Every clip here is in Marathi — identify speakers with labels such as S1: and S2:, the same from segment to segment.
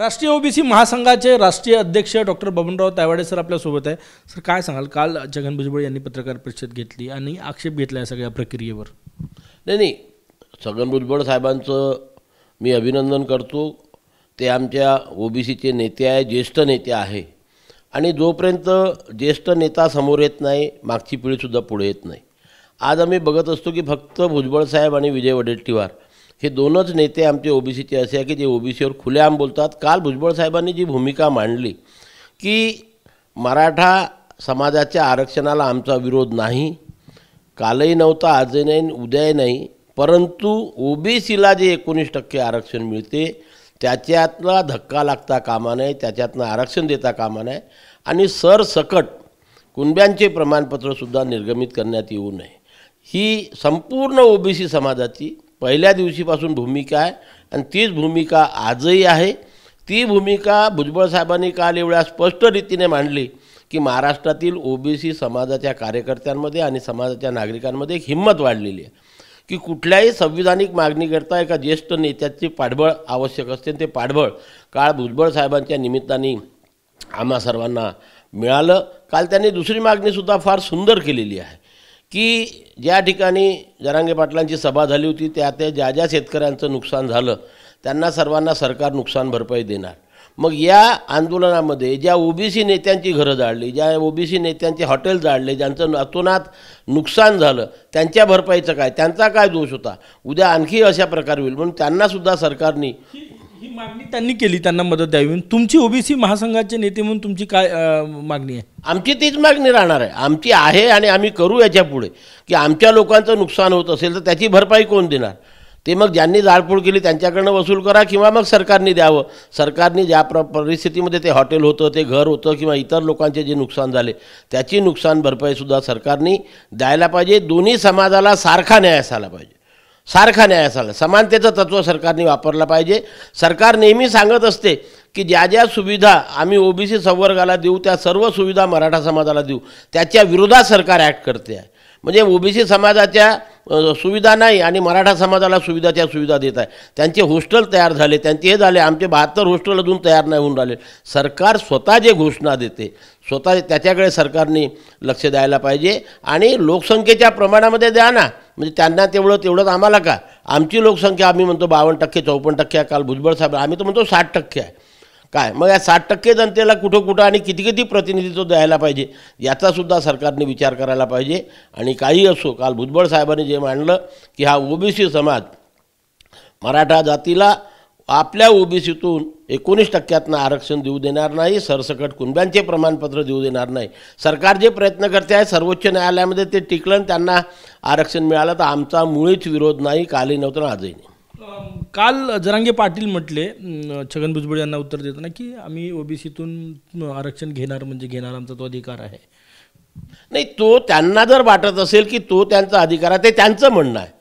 S1: राष्ट्रीय ओबीसी महासंघाचे राष्ट्रीय अध्यक्ष डॉक्टर बबनराव तायवाडे सर आपल्यासोबत आहे सर काय सांगाल
S2: काल जगन भुजबळ यांनी पत्रकार परिषद
S1: घेतली आणि आक्षेप घेतला या सगळ्या प्रक्रियेवर
S2: नाही नाही छगन भुजबळ साहेबांचं मी अभिनंदन करतो ते आमच्या ओबीसीचे नेते आहे ज्येष्ठ नेते आहे आणि जोपर्यंत ज्येष्ठ नेता समोर येत नाही मागची पिढीसुद्धा पुढे येत नाही आज आम्ही बघत असतो की फक्त भुजबळ साहेब आणि विजय वडेट्टीवार हे दोनच नेते आमचे ओबीसीचे असे आहे की जे ओबीसीवर खुलेआम बोलतात काल भुजबळ साहेबांनी जी भूमिका मांडली की मराठा समाजाच्या आरक्षणाला आमचा विरोध नाही कालही नव्हता आजही नाही उद्याही नाही परंतु ओबीसीला जे एकोणीस टक्के आरक्षण मिळते त्याच्यातला धक्का लागता कामा नये त्याच्यातनं आरक्षण देता कामा नये आणि सरसकट कुणब्यांचे प्रमाणपत्रसुद्धा निर्गमित करण्यात येऊ नये ही संपूर्ण ओबीसी समाजाची पहिल्या दिवशीपासून भूमिका आहे आणि तीच भूमिका आजही आहे ती भूमिका भुजबळ साहेबांनी काल एवढ्या स्पष्ट रीतीने मांडली की महाराष्ट्रातील ओबीसी समाजाच्या कार्यकर्त्यांमध्ये आणि समाजाच्या नागरिकांमध्ये एक हिंमत वाढलेली आहे की कुठल्याही संविधानिक मागणीकरता एका ज्येष्ठ नेत्याची पाठबळ आवश्यक असते ते पाठबळ काळ भुजबळ साहेबांच्या निमित्ताने आम्हा सर्वांना मिळालं काल त्यांनी दुसरी मागणीसुद्धा फार सुंदर केलेली आहे की ज्या ठिकाणी जरांगे पाटलांची सभा झाली होती त्या त्या ज्या ज्या शेतकऱ्यांचं नुकसान झालं त्यांना सर्वांना सरकार नुकसान भरपाई देणार मग या आंदोलनामध्ये ज्या ओबीसी नेत्यांची घरं जाळली ज्या ओबीसी नेत्यांचे हॉटेल जाळले ज्यांचं अतोनात नुकसान झालं त्यांच्या भरपाईचं काय त्यांचा काय दोष होता उद्या आणखी अशा प्रकार होईल म्हणून त्यांनासुद्धा सरकारने ही मागणी त्यांनी केली त्यांना मदत द्यावी तुमची ओबीसी महासंघाचे नेते म्हणून तुमची काय मागणी आहे आमची तीच मागणी राहणार आहे आमची आहे आणि आम्ही करू याच्या पुढे की आमच्या लोकांचं नुकसान होत असेल तर त्याची भरपाई कोण देणार ते मग ज्यांनी जाळपोळ केली त्यांच्याकडनं वसूल करा किंवा मग सरकारने द्यावं सरकारने ज्या प्र परिस्थितीमध्ये ते हॉटेल होतं ते घर होतं किंवा इतर लोकांचे जे नुकसान झाले त्याची नुकसान भरपाईसुद्धा सरकारने द्यायला पाहिजे दोन्ही समाजाला सारखा न्याय असायला पाहिजे सारखा न्याय असाला समानतेचं तत्त्व सरकारने वापरलं पाहिजे सरकार नेहमी सांगत असते की ज्या ज्या सुविधा आम्ही ओबीसी संवर्गाला देऊ त्या सर्व सुविधा मराठा समाजाला देऊ त्याच्या विरोधात सरकार ॲक्ट करते आहे म्हणजे ओबीसी समाजाच्या सुविधा नाही आणि मराठा समाजाला सुविधा त्या सुविधा देत आहे त्यांचे हॉस्टेल तयार झाले त्यांचे हे झाले आमचे बहात्तर हॉस्टेल अजून तयार नाही होऊन राहिले सरकार स्वतः जे घोषणा देते स्वतः त्याच्याकडे सरकारने लक्ष द्यायला पाहिजे आणि लोकसंख्येच्या प्रमाणामध्ये द्या ना म्हणजे त्यांना तेवढं तेवढंच आम्हाला का आमची लोकसंख्या आम्ही म्हणतो बावन्न टक्के चौपन्न टक्के आहे काल भुजबळ साहेब आम्ही तर म्हणतो साठ टक्के आहे काय मग या साठ टक्के जनतेला कुठं कुठं आणि किती किती प्रतिनिधित्व द्यायला पाहिजे याचासुद्धा सरकारने विचार करायला पाहिजे आणि काही असो काल भुजबळ साहेबांनी जे मांडलं की हा ओबीसी समाज मराठा जातीला आपल्या ओबीसीतून एकोणीस टक्क्यातनं आरक्षण देऊ देणार नाही सरसकट कुणब्यांचे प्रमाणपत्र देऊ देणार नाही सरकार जे प्रयत्न करते आहे सर्वोच्च न्यायालयामध्ये ते टिकलं त्यांना आरक्षण मिळालं तर आमचा मुळीच विरोध नाही कालही नव्हतं आजही नाही
S1: काल जरांगे पाटील म्हटले छगन भुजबळ यांना
S2: उत्तर देताना की आम्ही ओबीसीतून आरक्षण घेणार म्हणजे घेणार आमचा तो अधिकार आहे नाही तो त्यांना जर वाटत असेल की तो त्यांचा अधिकार आहे ते त्यांचं म्हणणं आहे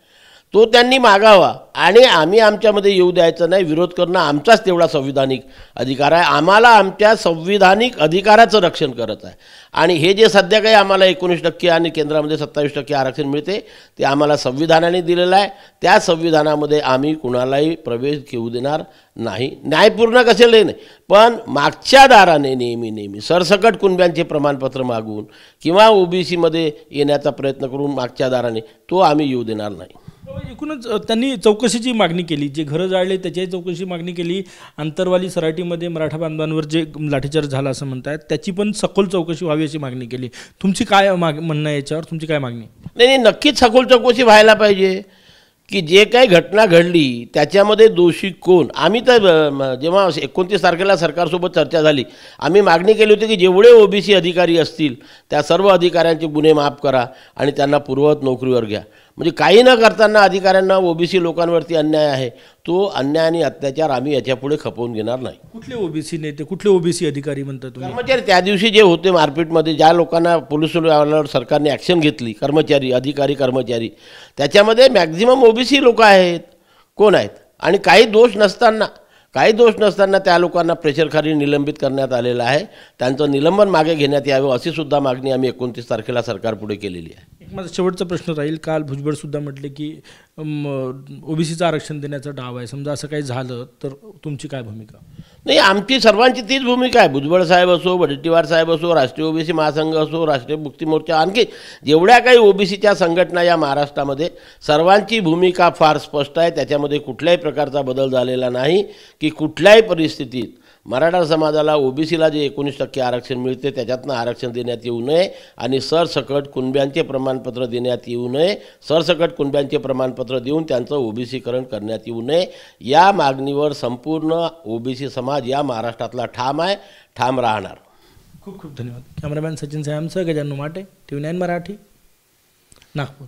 S2: तो त्यांनी मागावा आणि आम्ही आमच्यामध्ये येऊ द्यायचं नाही विरोध करणं आमचाच तेवढा संविधानिक अधिकार आहे आम्हाला आमच्या संविधानिक अधिकाराचं रक्षण करत आहे आणि हे जे सध्या काही आम्हाला एकोणीस टक्के आणि केंद्रामध्ये सत्तावीस टक्के आरक्षण मिळते ते आम्हाला संविधानाने दिलेलं आहे त्या संविधानामध्ये आम्ही कुणालाही प्रवेश घेऊ देणार नाही न्यायपूर्ण कसे नाही पण मागच्या दाराने नेहमी नेहमी सरसकट कुणब्यांचे प्रमाणपत्र मागून किंवा ओबीसीमध्ये येण्याचा प्रयत्न करून मागच्या दाराने तो आम्ही येऊ देणार नाही
S1: हो, एकूणच त्यांनी चौकशीची मागणी केली जे घरं जाळले त्याच्याही चौकशीची मागणी केली आंतरवाली सराटीमध्ये मराठा बांधवांवर जे लाठीचार्ज झाला असं म्हणतात त्याची पण सखोल चौकशी व्हावी अशी मागणी केली
S2: तुमची काय माग म्हणणं आहे याच्यावर तुमची काय मागणी नाही नाही नक्कीच सखोल चौकशी व्हायला पाहिजे की जे काही घटना घडली त्याच्यामध्ये दोषी कोण आम्ही तर जेव्हा एकोणतीस तारखेला सरकारसोबत चर्चा झाली आम्ही मागणी केली होती की जेवढे ओबीसी अधिकारी असतील त्या सर्व अधिकाऱ्यांचे गुन्हे माफ करा आणि त्यांना पूर्ववत नोकरीवर घ्या म्हणजे काही न करताना अधिकाऱ्यांना ओबीसी लोकांवरती अन्याय आहे तो अन्याय आणि अत्याचार आम्ही याच्यापुढे खपवून घेणार नाही
S1: कुठले ओबीसी नेते कुठले ओबीसी अधिकारी म्हणतात
S2: कर्मचारी त्या दिवशी जे होते मारपीटमध्ये ज्या लोकांना पोलीस सरकारने ॲक्शन घेतली कर्मचारी अधिकारी कर्मचारी त्याच्यामध्ये मॅक्झिमम ओबीसी लोक आहेत कोण आहेत आणि काही दोष नसताना काही दोष नसताना त्या लोकांना प्रेशर प्रेशरखाली निलंबित करण्यात आलेलं आहे त्यांचं निलंबन मागे घेण्यात यावं अशी सुद्धा मागणी आम्ही एकोणतीस तारखेला सरकारपुढे केलेली
S1: आहे एक माझा शेवटचा प्रश्न राहील काल सुद्धा म्हटले की ओबीसीचं आरक्षण देण्याचा डाव आहे समजा असं काही झालं तर तुमची काय भूमिका
S2: नाही आमची सर्वांची तीच भूमिका आहे भुजबळ साहेब असो वडेट्टीवार साहेब असो राष्ट्रीय ओबीसी महासंघ असो राष्ट्रीय मुक्ती मोर्चा आणखी जेवढ्या काही ओबीसीच्या संघटना या महाराष्ट्रामध्ये सर्वांची भूमिका फार स्पष्ट आहे त्याच्यामध्ये कुठल्याही प्रकारचा बदल झालेला नाही की कुठल्याही परिस्थितीत मराठा समाजाला ओबीसीला जे एकोणीस टक्के आरक्षण मिळते त्याच्यातनं आरक्षण देण्यात येऊ नये आणि सरसकट कुणब्यांचे प्रमाणपत्र देण्यात येऊ नये सरसकट कुणब्यांचे प्रमाणपत्र देऊन त्यांचं ओबीसीकरण करण्यात येऊ नये या मागणीवर संपूर्ण ओबीसी समाज या महाराष्ट्रातला ठाम आहे ठाम राहणार
S1: खूप खूप धन्यवाद कॅमेरामॅन सचिन सायमसह गजानू माटे टी नाईन मराठी नागपूर